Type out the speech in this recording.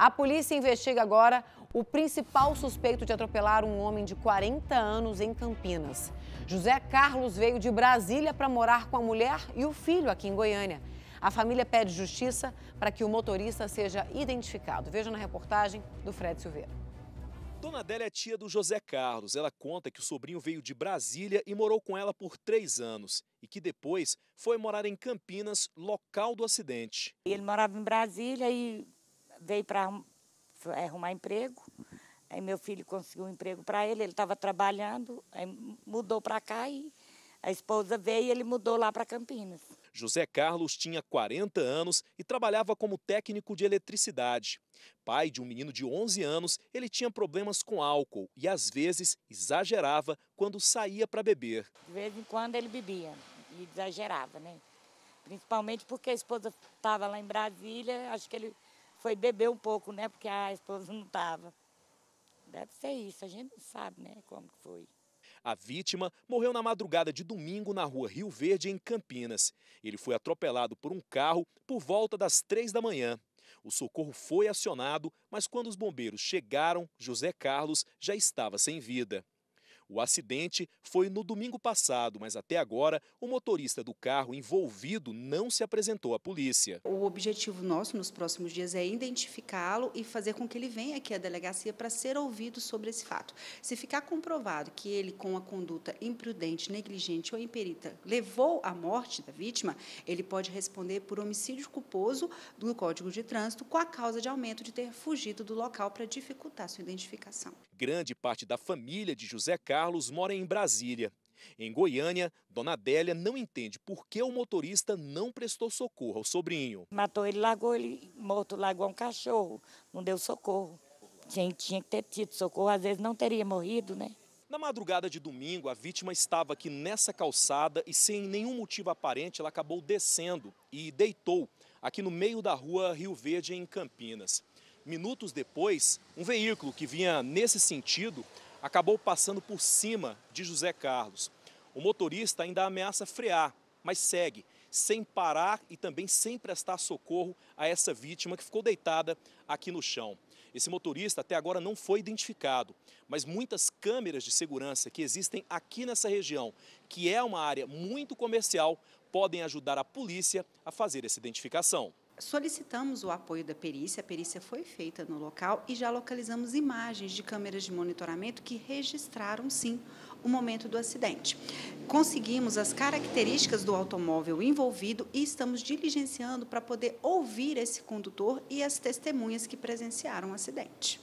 A polícia investiga agora o principal suspeito de atropelar um homem de 40 anos em Campinas. José Carlos veio de Brasília para morar com a mulher e o filho aqui em Goiânia. A família pede justiça para que o motorista seja identificado. Veja na reportagem do Fred Silveira. Dona Adélia é tia do José Carlos. Ela conta que o sobrinho veio de Brasília e morou com ela por três anos e que depois foi morar em Campinas, local do acidente. Ele morava em Brasília e veio para arrumar emprego. Aí meu filho conseguiu um emprego para ele, ele estava trabalhando, aí mudou para cá e a esposa veio e ele mudou lá para Campinas. José Carlos tinha 40 anos e trabalhava como técnico de eletricidade. Pai de um menino de 11 anos, ele tinha problemas com álcool e às vezes exagerava quando saía para beber. De vez em quando ele bebia e exagerava, né? Principalmente porque a esposa estava lá em Brasília, acho que ele foi beber um pouco, né? Porque a esposa não estava. Deve ser isso, a gente não sabe, né? Como que foi. A vítima morreu na madrugada de domingo na rua Rio Verde, em Campinas. Ele foi atropelado por um carro por volta das três da manhã. O socorro foi acionado, mas quando os bombeiros chegaram, José Carlos já estava sem vida. O acidente foi no domingo passado, mas até agora o motorista do carro envolvido não se apresentou à polícia. O objetivo nosso nos próximos dias é identificá-lo e fazer com que ele venha aqui à delegacia para ser ouvido sobre esse fato. Se ficar comprovado que ele, com a conduta imprudente, negligente ou imperita, levou à morte da vítima, ele pode responder por homicídio culposo do Código de Trânsito com a causa de aumento de ter fugido do local para dificultar sua identificação. Grande parte da família de José Carlos Carlos mora em Brasília. Em Goiânia, Dona Adélia não entende por que o motorista não prestou socorro ao sobrinho. Matou ele, largou ele morto, largou um cachorro, não deu socorro. Quem tinha que ter tido socorro, às vezes não teria morrido, né? Na madrugada de domingo, a vítima estava aqui nessa calçada e, sem nenhum motivo aparente, ela acabou descendo e deitou aqui no meio da rua Rio Verde, em Campinas. Minutos depois, um veículo que vinha nesse sentido acabou passando por cima de José Carlos. O motorista ainda ameaça frear, mas segue, sem parar e também sem prestar socorro a essa vítima que ficou deitada aqui no chão. Esse motorista até agora não foi identificado, mas muitas câmeras de segurança que existem aqui nessa região, que é uma área muito comercial, podem ajudar a polícia a fazer essa identificação solicitamos o apoio da perícia, a perícia foi feita no local e já localizamos imagens de câmeras de monitoramento que registraram sim o momento do acidente. Conseguimos as características do automóvel envolvido e estamos diligenciando para poder ouvir esse condutor e as testemunhas que presenciaram o acidente.